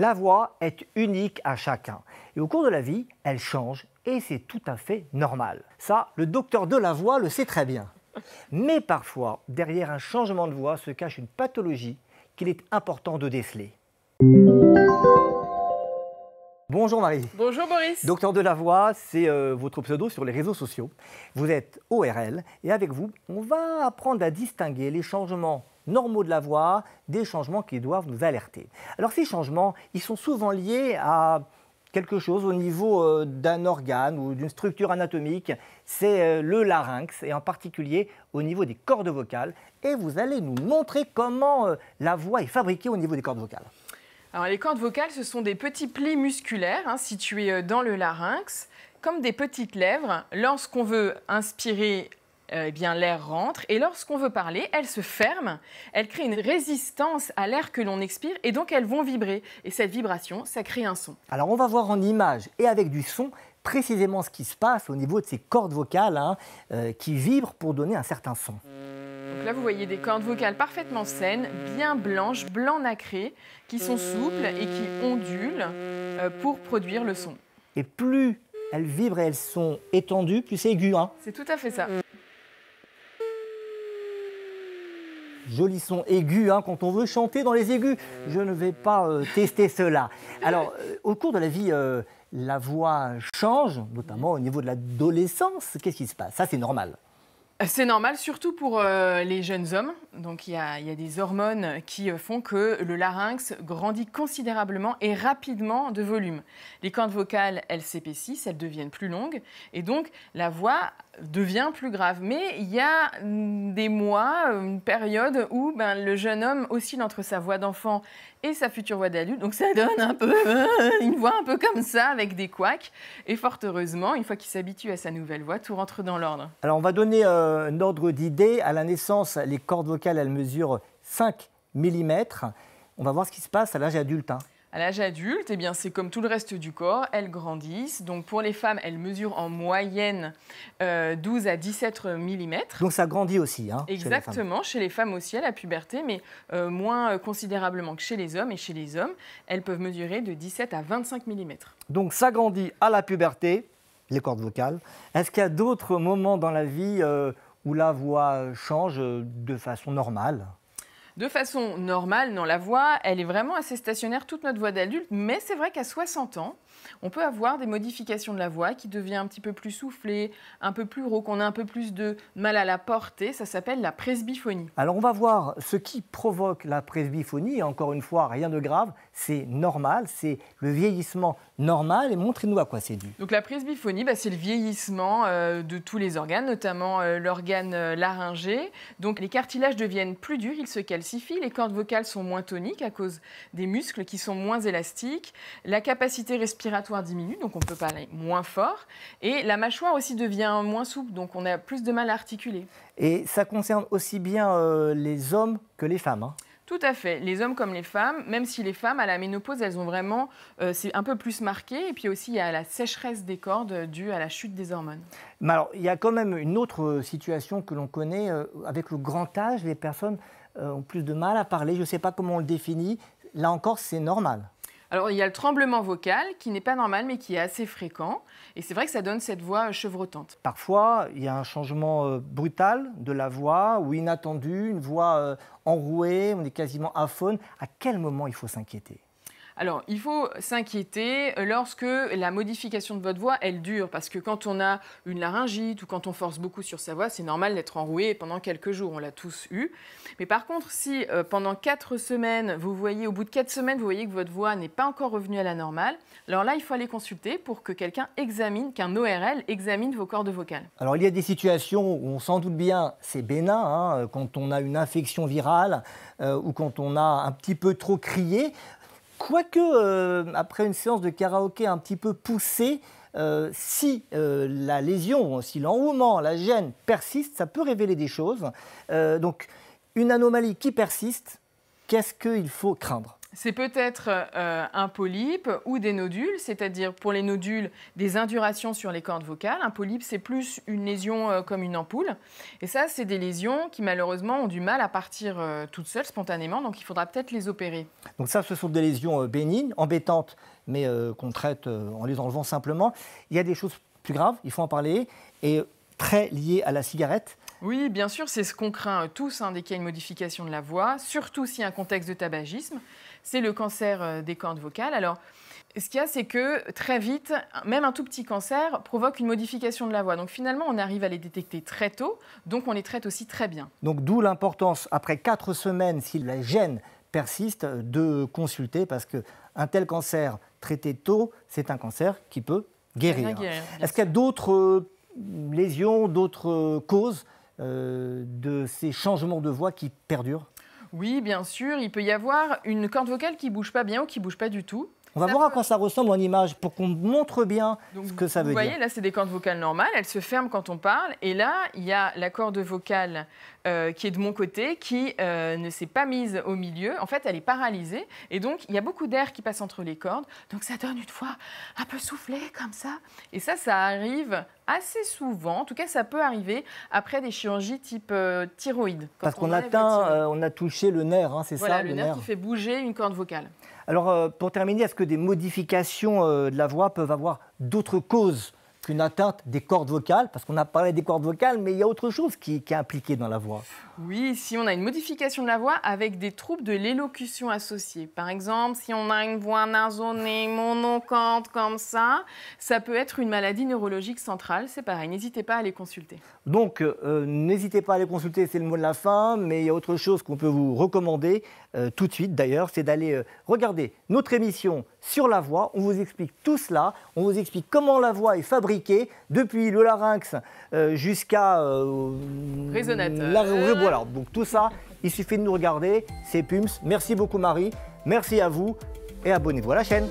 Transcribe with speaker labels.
Speaker 1: La voix est unique à chacun. Et au cours de la vie, elle change et c'est tout à fait normal. Ça, le docteur de la voix le sait très bien. Mais parfois, derrière un changement de voix se cache une pathologie qu'il est important de déceler. Bonjour Marie.
Speaker 2: Bonjour Boris.
Speaker 1: Docteur de la voix, c'est euh, votre pseudo sur les réseaux sociaux. Vous êtes ORL et avec vous, on va apprendre à distinguer les changements normaux de la voix, des changements qui doivent nous alerter. Alors ces changements, ils sont souvent liés à quelque chose au niveau euh, d'un organe ou d'une structure anatomique, c'est euh, le larynx et en particulier au niveau des cordes vocales. Et vous allez nous montrer comment euh, la voix est fabriquée au niveau des cordes vocales.
Speaker 2: Alors les cordes vocales, ce sont des petits plis musculaires hein, situés dans le larynx, comme des petites lèvres. Lorsqu'on veut inspirer euh, eh bien l'air rentre et lorsqu'on veut parler, elles se ferment, elles créent une résistance à l'air que l'on expire et donc elles vont vibrer. Et cette vibration, ça crée un son.
Speaker 1: Alors on va voir en image et avec du son précisément ce qui se passe au niveau de ces cordes vocales hein, euh, qui vibrent pour donner un certain son. Donc
Speaker 2: là, vous voyez des cordes vocales parfaitement saines, bien blanches, blanc nacré, qui sont souples et qui ondulent euh, pour produire le son.
Speaker 1: Et plus elles vibrent et elles sont étendues, plus c'est aigu. Hein.
Speaker 2: C'est tout à fait ça.
Speaker 1: joli son aigu hein, quand on veut chanter dans les aigus. Je ne vais pas euh, tester cela. Alors, euh, au cours de la vie, euh, la voix change, notamment au niveau de l'adolescence. Qu'est-ce qui se passe Ça, c'est normal.
Speaker 2: C'est normal, surtout pour euh, les jeunes hommes. Donc il y, a, des hormones qui euh, font que le larynx grandit considérablement et rapidement de volume. Les cordes vocales, elles s'épaississent, elles deviennent plus longues, et donc la voix devient plus grave. Mais il y a mm, des mois, euh, une période où ben, le jeune homme oscille entre sa voix d'enfant et sa future voix d'adulte. Donc ça donne un peu euh, une voix un peu comme ça avec des couacs. Et fort heureusement, une fois qu'il s'habitue à sa nouvelle voix, tout rentre dans l'ordre.
Speaker 1: Alors on va donner euh, un ordre d'idée. À la naissance, les cordes vocales, elles mesurent 5 mm. On va voir ce qui se passe à l'âge adulte. Hein.
Speaker 2: À l'âge adulte, eh bien, c'est comme tout le reste du corps, elles grandissent. Donc pour les femmes, elles mesurent en moyenne 12 euh, à 17 mm.
Speaker 1: Donc ça grandit aussi. Hein, Exactement,
Speaker 2: chez les, femmes, aussi à la puberté, mais euh, moins euh, considérablement que chez les hommes. Et chez les hommes, elles peuvent mesurer de 17 à 25 mm.
Speaker 1: Donc ça grandit à la puberté, les cordes vocales. Est-ce qu'il y a d'autres moments dans la vie où la voix change de façon normale
Speaker 2: de façon normale dans la voix, elle est vraiment assez stationnaire toute notre voix d'adulte, mais c'est vrai qu'à 60 ans, on peut avoir des modifications de la voix qui devient un petit peu plus soufflée, un peu plus rauque, on a un peu plus de mal à la porter, ça s'appelle la presbyphonie.
Speaker 1: Alors on va voir ce qui provoque la presbyphonie, encore une fois, rien de grave, c'est normal, c'est le vieillissement normal, et montrez-nous à quoi c'est dû.
Speaker 2: Donc la presbyphonie, bah, c'est le vieillissement euh, de tous les organes, notamment euh, l'organe euh, laryngé. Donc les cartilages deviennent plus durs, ils se calcifient, les cordes vocales sont moins toniques à cause des muscles qui sont moins élastiques, la capacité respiratoire diminue, donc on peut parler moins fort, et la mâchoire aussi devient moins souple, donc on a plus de mal à articuler.
Speaker 1: Et ça concerne aussi bien les hommes que les femmes. Hein.
Speaker 2: Tout à fait. Les hommes comme les femmes, même si les femmes, à la ménopause, elles ont vraiment, euh, c'est un peu plus marqué. Et puis aussi, il y a la sécheresse des cordes euh, due à la chute des hormones.
Speaker 1: Mais alors, il y a quand même une autre euh, situation que l'on connaît. avec le grand âge, les personnes ont plus de mal à parler. Je ne sais pas comment on le définit. Là encore, c'est normal.
Speaker 2: Alors, il y a le tremblement vocal qui n'est pas normal, mais qui est assez fréquent. Et c'est vrai que ça donne cette voix euh, chevrotante.
Speaker 1: Parfois, il y a un changement euh, brutal de la voix ou inattendu, une voix euh, enrouée, on est quasiment aphone. À quel moment il faut s'inquiéter
Speaker 2: alors, il faut s'inquiéter lorsque la modification de votre voix, elle dure, parce que quand on a une laryngite ou quand on force beaucoup sur sa voix, c'est normal d'être enroué pendant quelques jours, on l'a tous eu. Mais par contre, si euh, pendant quatre semaines, vous voyez, au bout de quatre semaines, vous voyez que votre voix n'est pas encore revenue à la normale, alors là, il faut aller consulter pour que quelqu'un examine, qu'un ORL examine vos cordes vocales.
Speaker 1: Alors, il y a des situations où on s'en doute bien, c'est bénin, hein, quand on a une infection virale euh, ou quand on a un petit peu trop crié. Quoique, euh, après une séance de karaoké un petit peu poussée, euh, si euh, la lésion, si l'enrouement, la gêne persiste, ça peut révéler des choses. donc, une anomalie qui persiste, qu'est-ce qu'il faut craindre
Speaker 2: c'est peut-être euh, un polype ou des nodules, c'est-à-dire pour les nodules, des indurations sur les cordes vocales. Un polype, c'est plus une lésion euh, comme une ampoule. Et ça, c'est des lésions qui malheureusement ont du mal à partir euh, toutes seules spontanément, donc il faudra peut-être les opérer.
Speaker 1: Donc ça, ce sont des lésions bénignes, embêtantes, mais qu'on traite en les enlevant simplement. Il y a des choses plus graves, il faut en parler, et très liées à la cigarette.
Speaker 2: Oui, bien sûr, c'est ce qu'on craint tous dès qu'il y a une modification de la voix, surtout s'il y a un contexte de tabagisme c'est le cancer euh, des cordes vocales. Alors, ce qu'il y a, c'est que très vite, même un tout petit cancer provoque une modification de la voix. Donc finalement, on arrive à les détecter très tôt, donc on les traite aussi très bien.
Speaker 1: Donc d'où l'importance, après quatre semaines, si la gêne persiste, de consulter, parce qu'un tel cancer traité tôt, c'est un cancer qui peut guérir. Est-ce qu'il y a d'autres euh, lésions, d'autres euh, causes de ces changements de voix qui perdurent
Speaker 2: oui, bien sûr. Il peut y avoir une corde vocale qui bouge pas bien ou qui bouge pas du tout.
Speaker 1: On va voir à quoi ça ressemble en image pour qu'on montre bien ce que ça veut dire. Vous voyez,
Speaker 2: là, c'est des cordes vocales normales. Elles se ferment quand on parle. Et là, il y a la corde vocale euh, qui est de mon côté, qui euh, ne s'est pas mise au milieu. En fait, elle est paralysée. Et donc, il y a beaucoup d'air qui passe entre les cordes. Donc, ça donne une fois un peu soufflé, comme ça. Et ça, ça arrive assez souvent, en tout cas ça peut arriver après des chirurgies type euh, thyroïde. Parce qu'on euh,
Speaker 1: on a touché le nerf, hein, c'est ça le, le nerf, qui fait
Speaker 2: bouger une corde vocale.
Speaker 1: Alors euh, pour terminer, est-ce que des modifications de la voix peuvent avoir d'autres causes qu'une atteinte des cordes vocales Parce qu'on a parlé des cordes vocales, mais il y a autre chose qui, qui est impliquée dans la voix.
Speaker 2: Oui, si on a une modification de la voix avec des troubles de l'élocution associés. Par exemple, si on a une voix nasonnée, monocante comme ça, ça peut être une maladie neurologique centrale. C'est pareil, n'hésitez pas à les consulter.
Speaker 1: Donc, euh, n'hésitez pas à les consulter, c'est le mot de la fin, mais il y a autre chose qu'on peut vous recommander euh, tout de suite d'ailleurs, c'est d'aller euh, regarder notre émission sur la voix. On vous explique tout cela, on vous explique comment la voix est fabriquée, depuis le larynx jusqu'à... résonateur. La donc tout ça, il suffit de nous regarder. C'est Pumps. Merci beaucoup Marie. Merci à vous et abonnez-vous à la chaîne.